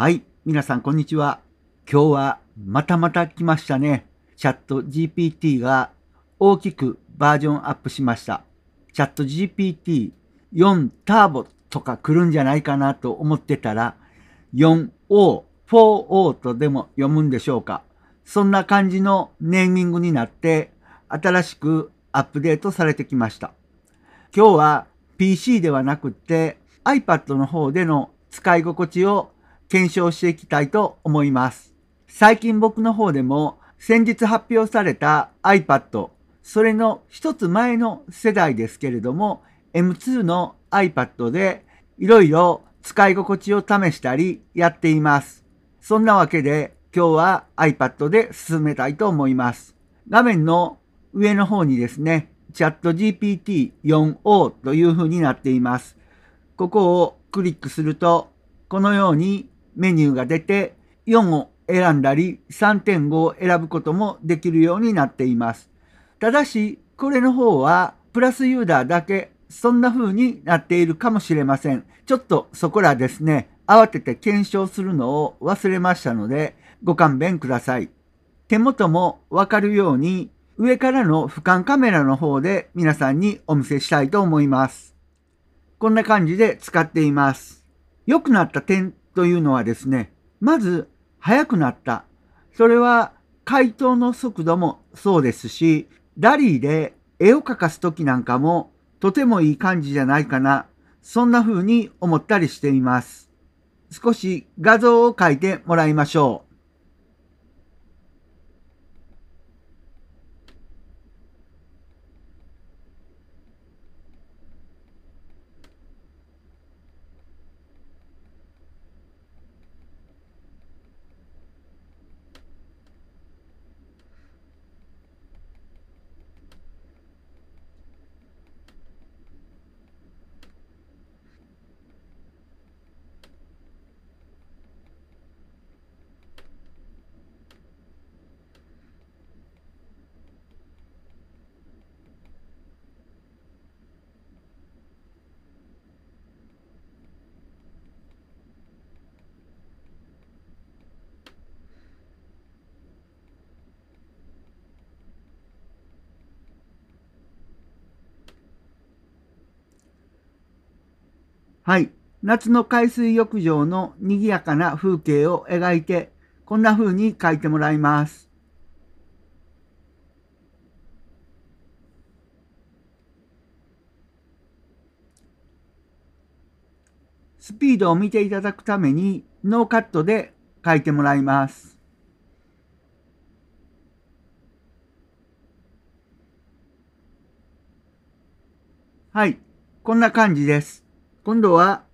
はい、皆さんこんにちは。今日はまたまた来ましたね。チャット GPT が大きくバージョンアップしました。チャット GPT4 ターボとか来るんじゃないかなと思ってたら 4O、4O とでも読むんでしょうか。そんな感じのネーミングになって新しくアップデートされてきました。今日は PC ではなくって iPad の方での使い心地を検証していきたいと思います。最近僕の方でも先日発表された iPad、それの一つ前の世代ですけれども、M2 の iPad でいろいろ使い心地を試したりやっています。そんなわけで今日は iPad で進めたいと思います。画面の上の方にですね、チャット GPT4O という風になっています。ここをクリックすると、このようにメニューが出て4を選んだり3.5を選ぶこともできるようになっています。ただし、これの方はプラスユーザーだけそんな風になっているかもしれません。ちょっとそこらですね、慌てて検証するのを忘れましたのでご勘弁ください。手元もわかるように上からの俯瞰カメラの方で皆さんにお見せしたいと思います。こんな感じで使っています。良くなった点というのはですね、まず速くなった。それは回答の速度もそうですし、ダリーで絵を描かす時なんかもとてもいい感じじゃないかな。そんな風に思ったりしています。少し画像を描いてもらいましょう。はい。夏の海水浴場の賑やかな風景を描いて、こんな風に描いてもらいます。スピードを見ていただくためにノーカットで書いてもらいます。はい。こんな感じです。今度は、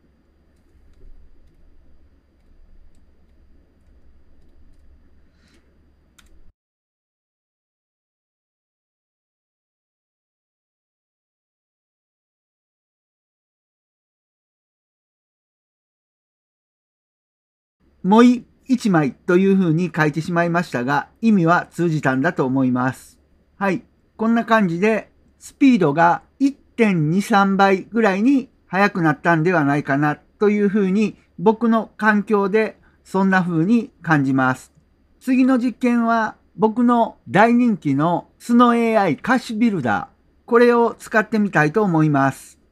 もう一枚というふうに書いてしまいましたが、意味は通じたんだと思います。はい。こんな感じで、スピードが1.23倍ぐらいに早くなったんではないかなというふうに僕の環境でそんな風に感じます。次の実験は僕の大人気のスノ AI 歌詞ビルダー。これを使ってみたいと思います。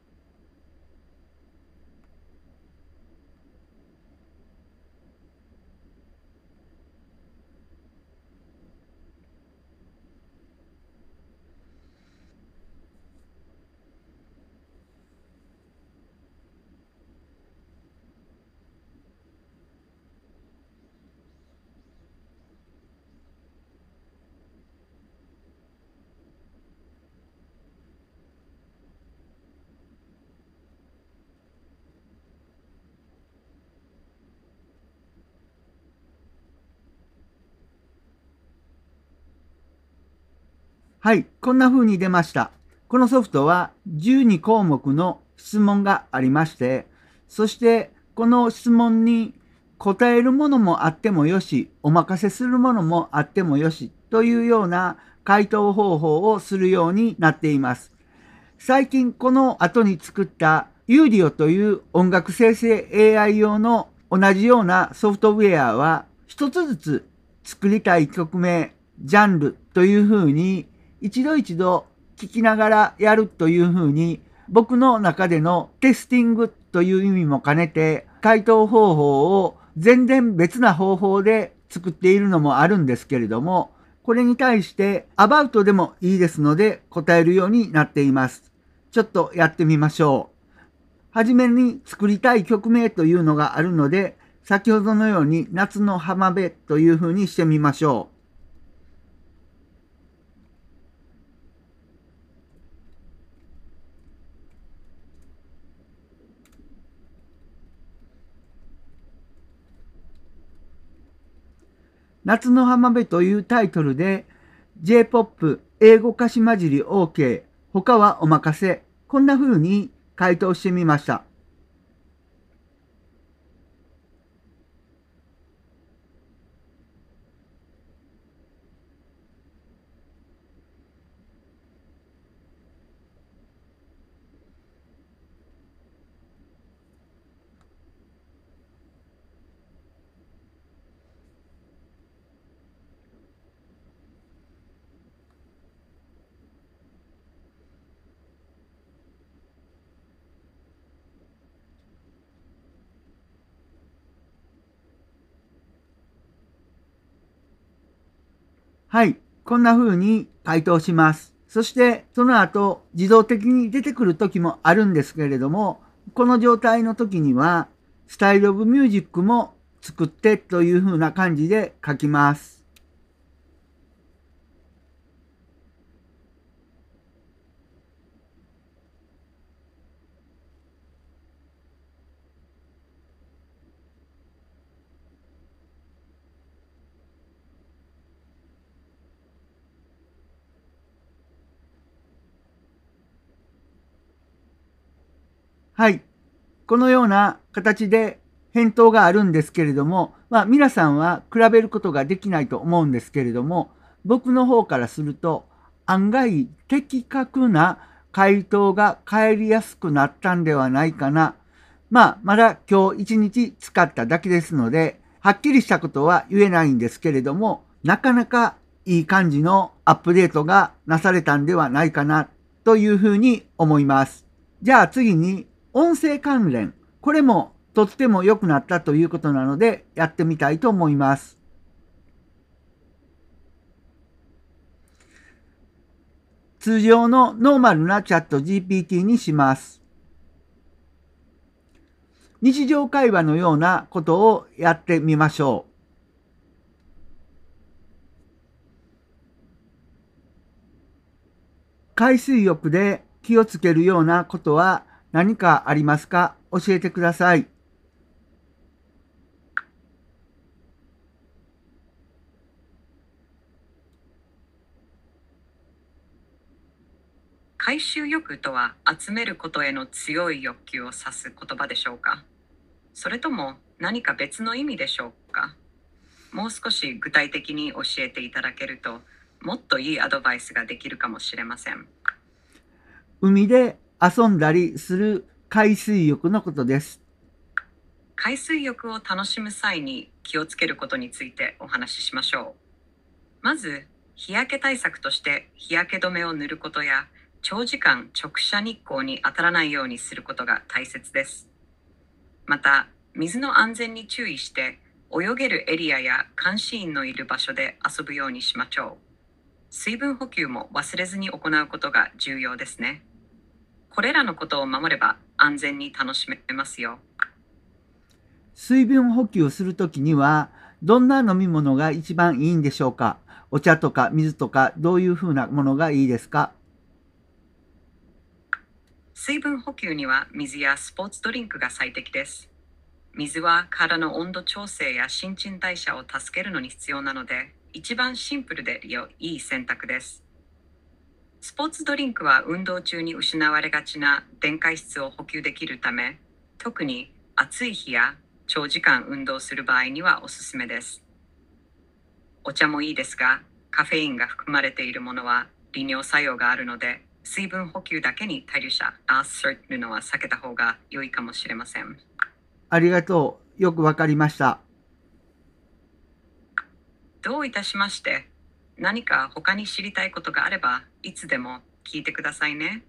はい、こんな風に出ました。このソフトは12項目の質問がありまして、そしてこの質問に答えるものもあってもよし、お任せするものもあってもよしというような回答方法をするようになっています。最近この後に作ったユーリオという音楽生成 AI 用の同じようなソフトウェアは一つずつ作りたい曲名、ジャンルというふうに一度一度聞きながらやるというふうに僕の中でのテスティングという意味も兼ねて回答方法を全然別な方法で作っているのもあるんですけれどもこれに対してアバウトでもいいですので答えるようになっています。ちょっとやってみましょう。はじめに作りたい曲名というのがあるので先ほどのように夏の浜辺というふうにしてみましょう。夏の浜辺というタイトルで J-POP 英語歌詞混じり OK 他はお任せこんな風に回答してみました。はい、こんな風に回答します。そして、その後、自動的に出てくる時もあるんですけれども、この状態の時には、スタイルオブミュージックも作ってという風な感じで書きます。はい。このような形で返答があるんですけれども、まあ、皆さんは比べることができないと思うんですけれども、僕の方からすると、案外的確な回答が返りやすくなったんではないかな。まあ、まだ今日一日使っただけですので、はっきりしたことは言えないんですけれども、なかなかいい感じのアップデートがなされたんではないかなというふうに思います。じゃあ次に音声関連、これもとっても良くなったということなのでやってみたいと思います。通常のノーマルなチャット GPT にします。日常会話のようなことをやってみましょう。海水浴で気をつけるようなことは何かありますか教えてください。回収欲とは集めることへの強い欲求を指す言葉でしょうかそれとも何か別の意味でしょうかもう少し具体的に教えていただけるともっといいアドバイスができるかもしれません海で遊んだりする海水浴のことです。海水浴を楽しむ際に気をつけることについてお話ししましょう。まず、日焼け対策として日焼け止めを塗ることや、長時間直射日光に当たらないようにすることが大切です。また、水の安全に注意して、泳げるエリアや監視員のいる場所で遊ぶようにしましょう。水分補給も忘れずに行うことが重要ですね。これらのことを守れば安全に楽しめますよ。水分補給をするときには、どんな飲み物が一番いいんでしょうかお茶とか水とかどういうふうなものがいいですか水分補給には水やスポーツドリンクが最適です。水は体の温度調整や新陳代謝を助けるのに必要なので、一番シンプルで良い選択です。スポーツドリンクは運動中に失われがちな電解質を補給できるため、特に暑い日や長時間運動する場合にはおすすめです。お茶もいいですが、カフェインが含まれているものは利尿作用があるので、水分補給だけに対流者、アースするのは避けた方が良いかもしれません。ありがとう。よくわかりました。どういたしまして。何か他に知りたいことがあればいつでも聞いてくださいね。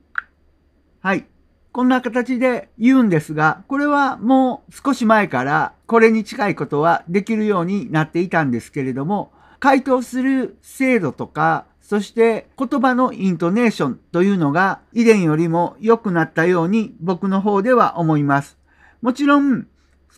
はい。こんな形で言うんですが、これはもう少し前からこれに近いことはできるようになっていたんですけれども、回答する精度とか、そして言葉のイントネーションというのが以前よりも良くなったように僕の方では思います。もちろん、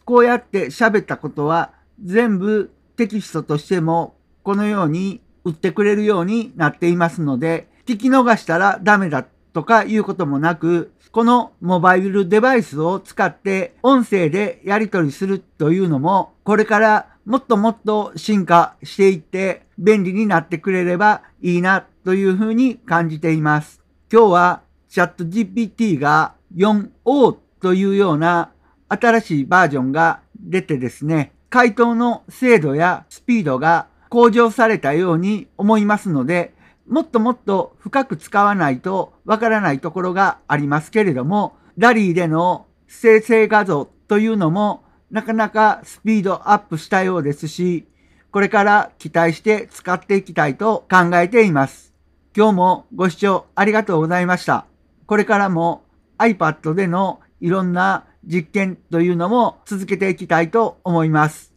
こうやって喋ったことは全部テキストとしてもこのように売ってくれるようになっていますので、聞き逃したらダメだとかいうこともなく、このモバイルデバイスを使って音声でやり取りするというのも、これからもっともっと進化していって便利になってくれればいいなというふうに感じています。今日はチャット GPT が 4O というような新しいバージョンが出てですね、回答の精度やスピードが向上されたように思いますので、もっともっと深く使わないとわからないところがありますけれども、ラリーでの生成画像というのもなかなかスピードアップしたようですし、これから期待して使っていきたいと考えています。今日もご視聴ありがとうございました。これからも iPad でのいろんな実験というのも続けていきたいと思います。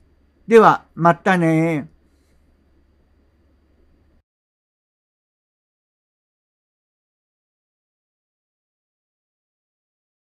では、またね